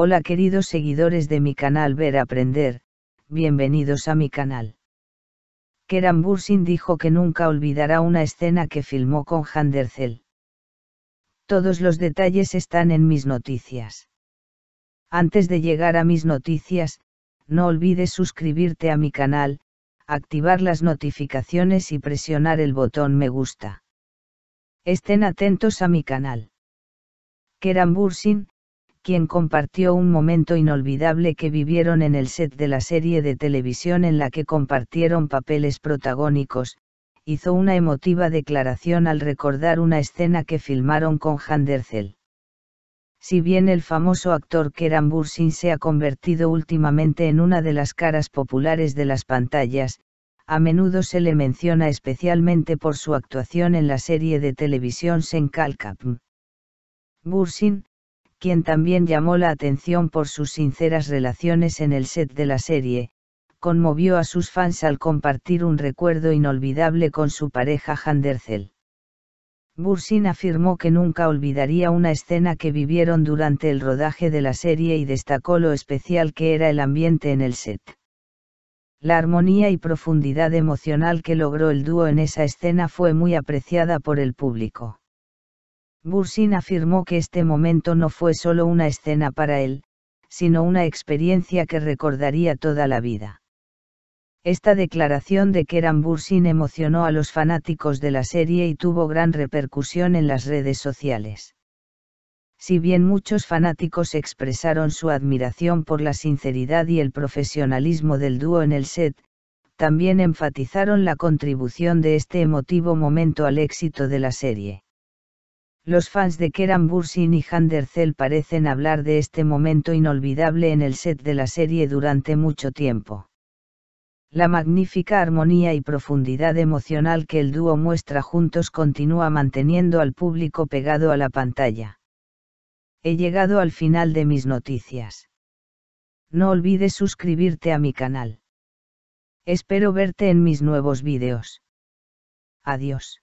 Hola queridos seguidores de mi canal Ver Aprender, bienvenidos a mi canal. Kerambursin dijo que nunca olvidará una escena que filmó con Handercel. Todos los detalles están en mis noticias. Antes de llegar a mis noticias, no olvides suscribirte a mi canal, activar las notificaciones y presionar el botón me gusta. Estén atentos a mi canal. Kerambursin quien compartió un momento inolvidable que vivieron en el set de la serie de televisión en la que compartieron papeles protagónicos, hizo una emotiva declaración al recordar una escena que filmaron con Handerzel. Si bien el famoso actor Keran Bursin se ha convertido últimamente en una de las caras populares de las pantallas, a menudo se le menciona especialmente por su actuación en la serie de televisión Senkal Bursin, quien también llamó la atención por sus sinceras relaciones en el set de la serie, conmovió a sus fans al compartir un recuerdo inolvidable con su pareja Handerzel. Bursin afirmó que nunca olvidaría una escena que vivieron durante el rodaje de la serie y destacó lo especial que era el ambiente en el set. La armonía y profundidad emocional que logró el dúo en esa escena fue muy apreciada por el público. Bursin afirmó que este momento no fue solo una escena para él, sino una experiencia que recordaría toda la vida. Esta declaración de Keran Bursin emocionó a los fanáticos de la serie y tuvo gran repercusión en las redes sociales. Si bien muchos fanáticos expresaron su admiración por la sinceridad y el profesionalismo del dúo en el set, también enfatizaron la contribución de este emotivo momento al éxito de la serie. Los fans de Keran Bursin y Hander Zell parecen hablar de este momento inolvidable en el set de la serie durante mucho tiempo. La magnífica armonía y profundidad emocional que el dúo muestra juntos continúa manteniendo al público pegado a la pantalla. He llegado al final de mis noticias. No olvides suscribirte a mi canal. Espero verte en mis nuevos vídeos. Adiós.